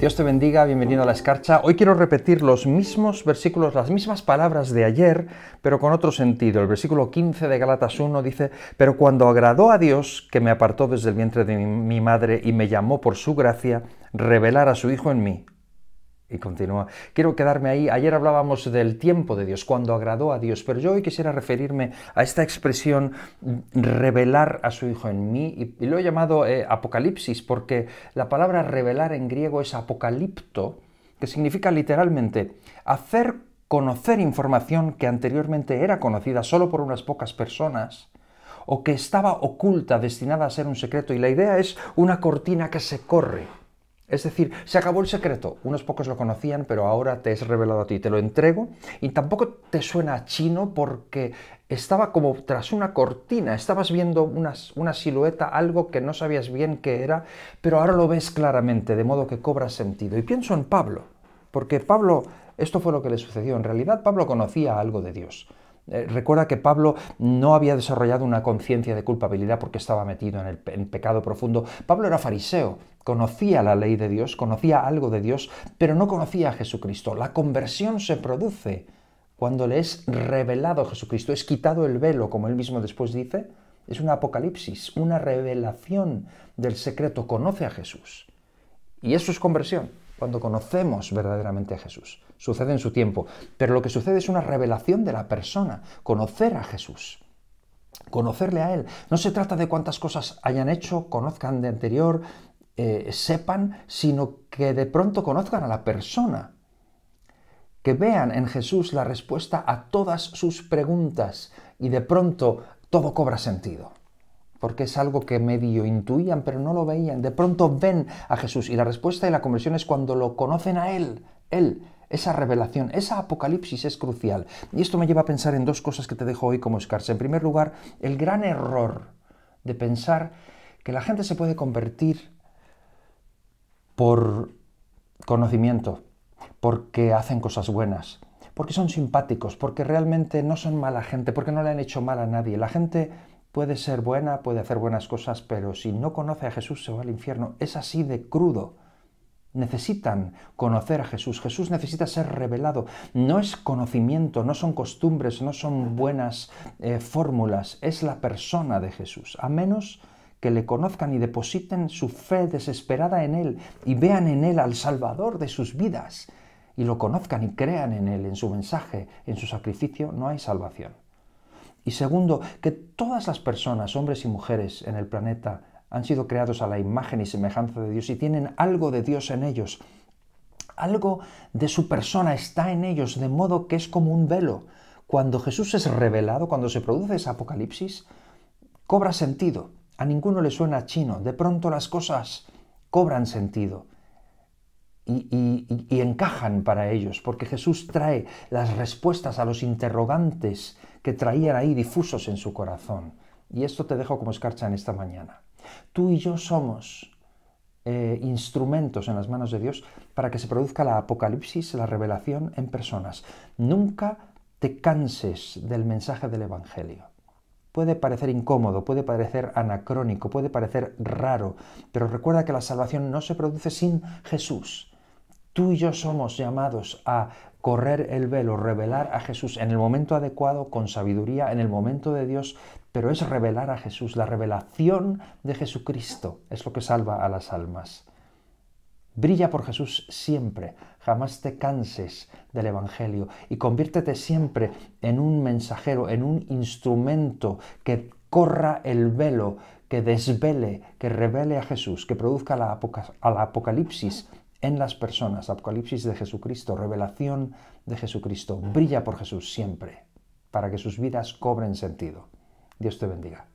Dios te bendiga, bienvenido a la escarcha. Hoy quiero repetir los mismos versículos, las mismas palabras de ayer, pero con otro sentido. El versículo 15 de Galatas 1 dice, pero cuando agradó a Dios, que me apartó desde el vientre de mi madre y me llamó por su gracia, revelar a su Hijo en mí, y continúa. Quiero quedarme ahí. Ayer hablábamos del tiempo de Dios, cuando agradó a Dios, pero yo hoy quisiera referirme a esta expresión mm, revelar a su Hijo en mí, y, lo he llamado eh, apocalipsis, porque la palabra revelar en griego es apocalipto, que significa literalmente hacer conocer información que anteriormente era conocida solo por unas pocas personas o que estaba oculta, destinada a ser un secreto, y la idea es una cortina que se corre es decir, se acabó el secreto. Unos pocos lo conocían, pero ahora te es revelado a ti. Te lo entrego y tampoco te suena a chino porque estaba como tras una cortina. Estabas viendo una silueta, algo que no sabías bien qué era, pero ahora lo ves claramente, de modo que cobra sentido. Y pienso en Pablo, porque Pablo, esto fue lo que le sucedió. En realidad, Pablo conocía algo de Dios. Eh, recuerda que Pablo no había desarrollado una conciencia de culpabilidad porque estaba metido en el pecado profundo. Pablo era fariseo, conocía la ley de Dios, conocía algo de Dios, pero no conocía a Jesucristo. La conversión se produce cuando le es revelado Jesucristo, es quitado el velo, como él mismo después dice. Es una apocalipsis, una revelación del secreto, conoce a Jesús. Y eso es conversión cuando conocemos verdaderamente a Jesús. Sucede en su tiempo, pero lo que sucede es una revelación de la persona, conocer a Jesús. Conocerle a Él. No se trata de cuántas cosas hayan hecho, conozcan de anterior, eh, sepan, sino que de pronto conozcan a la persona, que vean en Jesús la respuesta a todas sus preguntas y de pronto todo cobra sentido porque es algo que medio intuían, pero no lo veían. De pronto ven a Jesús y la respuesta de la conversión es cuando lo conocen a Él, Él. Esa revelación, esa apocalipsis es crucial. Y esto me lleva a pensar en dos cosas que te dejo hoy como escarse. En primer lugar, el gran error de pensar que la gente se puede convertir por conocimiento, porque hacen cosas buenas, porque son simpáticos, porque realmente no son mala gente, porque no le han hecho mal a nadie. La gente puede ser buena, puede hacer buenas cosas, pero si no conoce a Jesús se va al infierno. Es así de crudo. Necesitan conocer a Jesús. Jesús necesita ser revelado. No es conocimiento, no son costumbres, no son buenas eh, fórmulas. Es la persona de Jesús. A menos que le conozcan y depositen su fe desesperada en Él y vean en Él al Salvador de sus vidas y lo conozcan y crean en Él, en su mensaje, en su sacrificio, no hay salvación. Y segundo, que todas las personas, hombres y mujeres en el planeta, han sido creados a la imagen y semejanza de Dios y tienen algo de Dios en ellos. Algo de su persona está en ellos, de modo que es como un velo. Cuando Jesús es revelado, cuando se produce ese apocalipsis, cobra sentido. A ninguno le suena chino. De pronto las cosas cobran sentido y, encajan para ellos, porque Jesús trae las respuestas a los interrogantes que traían ahí difusos en su corazón. Y esto te dejo como escarcha en esta mañana. Tú y yo somos eh, instrumentos en las manos de Dios para que se produzca la apocalipsis, la revelación en personas. Nunca te canses del mensaje del Evangelio. Puede parecer incómodo, puede parecer anacrónico, puede parecer raro, pero recuerda que la salvación no se produce sin Jesús. Tú y yo somos llamados a correr el velo, revelar a Jesús en el momento adecuado, con sabiduría, en el momento de Dios, pero es revelar a Jesús. La revelación de Jesucristo es lo que salva a las almas. Brilla por Jesús siempre, jamás te canses del Evangelio y conviértete siempre en un mensajero, en un instrumento que corra el velo, que desvele, que revele a Jesús, que produzca la, apocalipsis en las personas, Apocalipsis de Jesucristo, revelación de Jesucristo, brilla por Jesús siempre, para que sus vidas cobren sentido. Dios te bendiga.